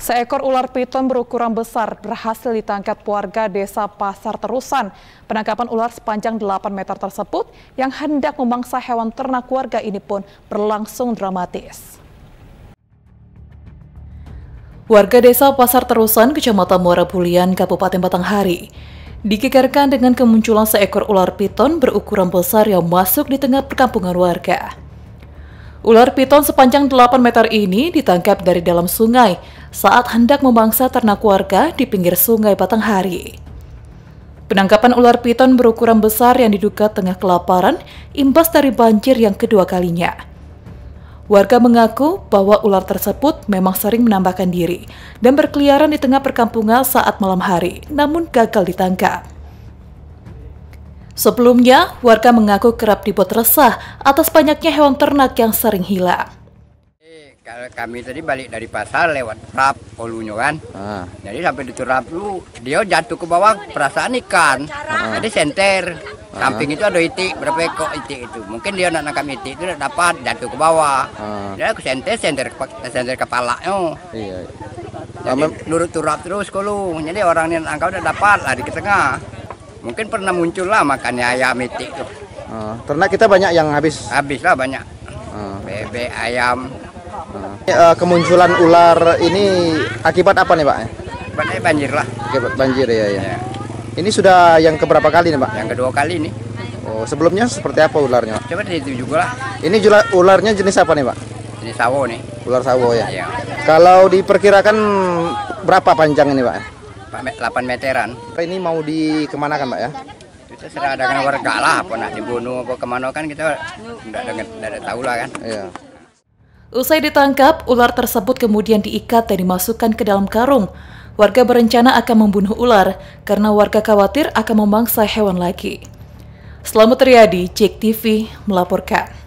Seekor ular piton berukuran besar berhasil ditangkap warga desa Pasar Terusan. Penangkapan ular sepanjang 8 meter tersebut yang hendak memangsa hewan ternak warga ini pun berlangsung dramatis. Warga desa Pasar Terusan, Kecamatan Muara Bulian, Kabupaten Batanghari, dikikarkan dengan kemunculan seekor ular piton berukuran besar yang masuk di tengah perkampungan warga. Ular piton sepanjang 8 meter ini ditangkap dari dalam sungai saat hendak memangsa ternak warga di pinggir sungai Batanghari. Penangkapan ular piton berukuran besar yang diduga tengah kelaparan imbas dari banjir yang kedua kalinya. Warga mengaku bahwa ular tersebut memang sering menambahkan diri dan berkeliaran di tengah perkampungan saat malam hari, namun gagal ditangkap. Sebelumnya, warga mengaku kerap dibuat resah atas banyaknya hewan ternak yang sering hilang. Eh, kalau kami tadi balik dari pasar lewat rap kolunya kan. Ah. Jadi sampai di turap lu, dia jatuh ke bawah perasaan ikan. Ah. Jadi senter. Ah. Samping itu ada itik, berapa ekor itik itu. Mungkin dia nak nangkap itik itu dapat jatuh ke bawah. ah. Dia ke senter, senter, senter kepala. Oh. Iya. Jadi, lurut turap terus kalau. Jadi orang yang angkau udah dapat lari ke tengah. Mungkin pernah muncul lah makannya ayam mitik tuh. Uh, ah, ternak kita banyak yang habis. Habis lah banyak. Uh. Bebek, ayam. Uh. Uh, kemunculan ular ini akibat apa nih Pak? Akibatnya banjir lah. Akibat banjir ya ya. ya. Ini sudah yang keberapa kali nih Pak? Yang kedua kali ini. Oh, sebelumnya seperti apa ularnya? pak? Coba itu juga lah. Ini jula, ularnya jenis apa nih Pak? Jenis sawo nih. Ular sawo ya. ya. Kalau diperkirakan berapa panjang ini Pak? 8 meteran. Ini mau dikemanakan Mbak ya? Itu ada dengan warga lah, nak dibunuh apa kemana kan kita tidak ada tahu lah kan. Iya. Usai ditangkap, ular tersebut kemudian diikat dan dimasukkan ke dalam karung. Warga berencana akan membunuh ular karena warga khawatir akan memangsa hewan lagi. Selamat Riyadi, Cek TV melaporkan.